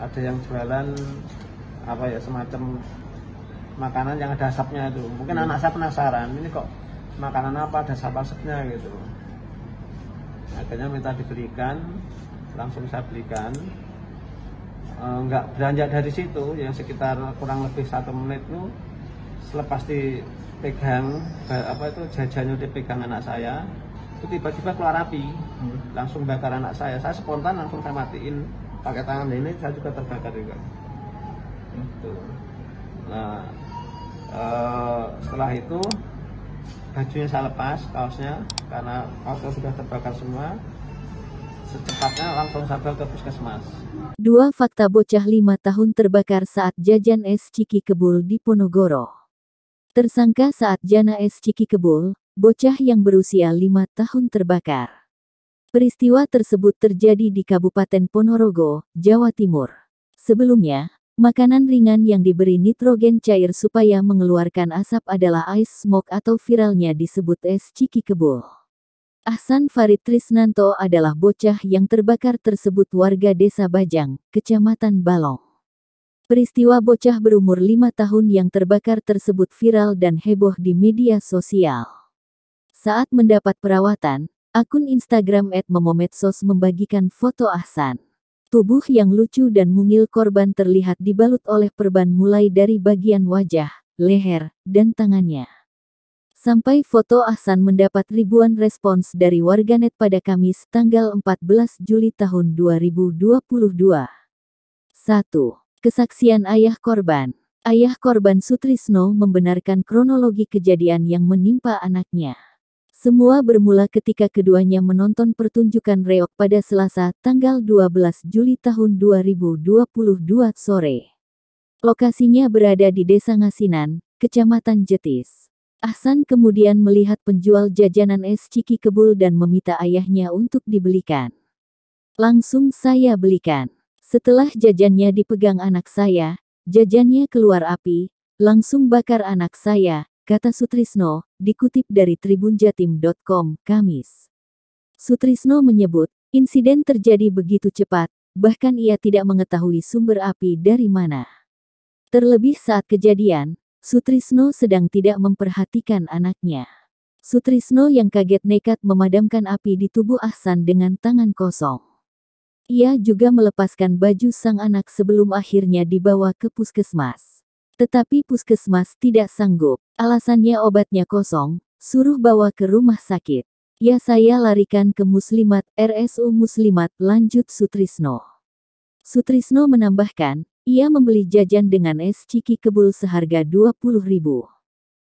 ada yang jualan apa ya semacam makanan yang ada asapnya itu mungkin hmm. anak saya penasaran ini kok makanan apa ada asap asapnya gitu akhirnya minta diberikan langsung saya belikan e, nggak beranjak dari situ yang sekitar kurang lebih satu menit itu selepas dipegang apa itu jajannya dipegang anak saya itu tiba-tiba keluar api hmm. langsung bakar anak saya saya spontan langsung saya matiin pakai tangan ini saya juga terbakar juga itu nah e, setelah itu bajunya saya lepas kaosnya karena kaosnya sudah terbakar semua secepatnya langsung sampai ke puskesmas. Dua fakta bocah lima tahun terbakar saat jajan es ciki kebul di Ponogoro. Tersangka saat jana es ciki kebul, bocah yang berusia lima tahun terbakar. Peristiwa tersebut terjadi di Kabupaten Ponorogo, Jawa Timur. Sebelumnya, makanan ringan yang diberi nitrogen cair supaya mengeluarkan asap adalah ice smoke atau viralnya disebut es ciki kebul. Ahsan Farid Trisnanto adalah bocah yang terbakar tersebut warga desa Bajang, kecamatan Balong. Peristiwa bocah berumur lima tahun yang terbakar tersebut viral dan heboh di media sosial. Saat mendapat perawatan, Akun Instagram @momomedsos membagikan foto Ahsan. Tubuh yang lucu dan mungil korban terlihat dibalut oleh perban mulai dari bagian wajah, leher, dan tangannya. Sampai foto Ahsan mendapat ribuan respons dari warganet pada Kamis tanggal 14 Juli tahun 2022. 1. Kesaksian ayah korban. Ayah korban Sutrisno membenarkan kronologi kejadian yang menimpa anaknya. Semua bermula ketika keduanya menonton pertunjukan reok pada Selasa, tanggal 12 Juli tahun 2022 sore. Lokasinya berada di Desa Ngasinan, Kecamatan Jetis. Ahsan kemudian melihat penjual jajanan es ciki kebul dan meminta ayahnya untuk dibelikan. Langsung saya belikan. Setelah jajannya dipegang anak saya, jajannya keluar api, langsung bakar anak saya, kata Sutrisno, dikutip dari tribunjatim.com, Kamis. Sutrisno menyebut, insiden terjadi begitu cepat, bahkan ia tidak mengetahui sumber api dari mana. Terlebih saat kejadian, Sutrisno sedang tidak memperhatikan anaknya. Sutrisno yang kaget nekat memadamkan api di tubuh Ahsan dengan tangan kosong. Ia juga melepaskan baju sang anak sebelum akhirnya dibawa ke puskesmas. Tetapi puskesmas tidak sanggup. Alasannya obatnya kosong, suruh bawa ke rumah sakit. Ya saya larikan ke Muslimat, RSU Muslimat, lanjut Sutrisno. Sutrisno menambahkan, ia membeli jajan dengan es ciki kebul seharga 20 ribu.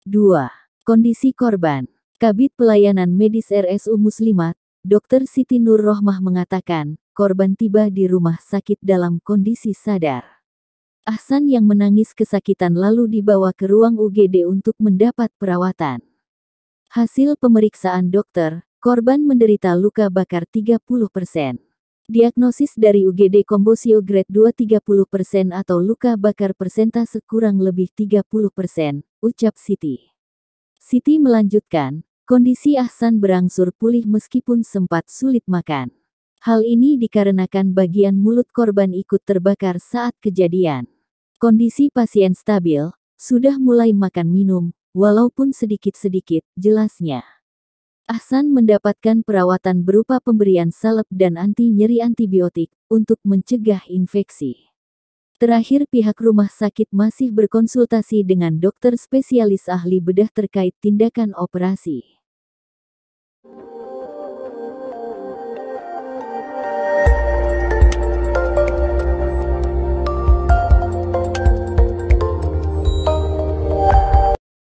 2. Kondisi korban Kabit Pelayanan Medis RSU Muslimat, Dr. Siti Nur Rohmah mengatakan, korban tiba di rumah sakit dalam kondisi sadar. Ahsan yang menangis kesakitan lalu dibawa ke ruang UGD untuk mendapat perawatan. Hasil pemeriksaan dokter, korban menderita luka bakar 30%. Diagnosis dari UGD Kombosio grade 2 30% atau luka bakar persentase kurang lebih 30%, ucap Siti. Siti melanjutkan, kondisi Ahsan berangsur pulih meskipun sempat sulit makan. Hal ini dikarenakan bagian mulut korban ikut terbakar saat kejadian. Kondisi pasien stabil, sudah mulai makan minum, walaupun sedikit-sedikit, jelasnya. Ahsan mendapatkan perawatan berupa pemberian salep dan anti-nyeri antibiotik untuk mencegah infeksi. Terakhir pihak rumah sakit masih berkonsultasi dengan dokter spesialis ahli bedah terkait tindakan operasi.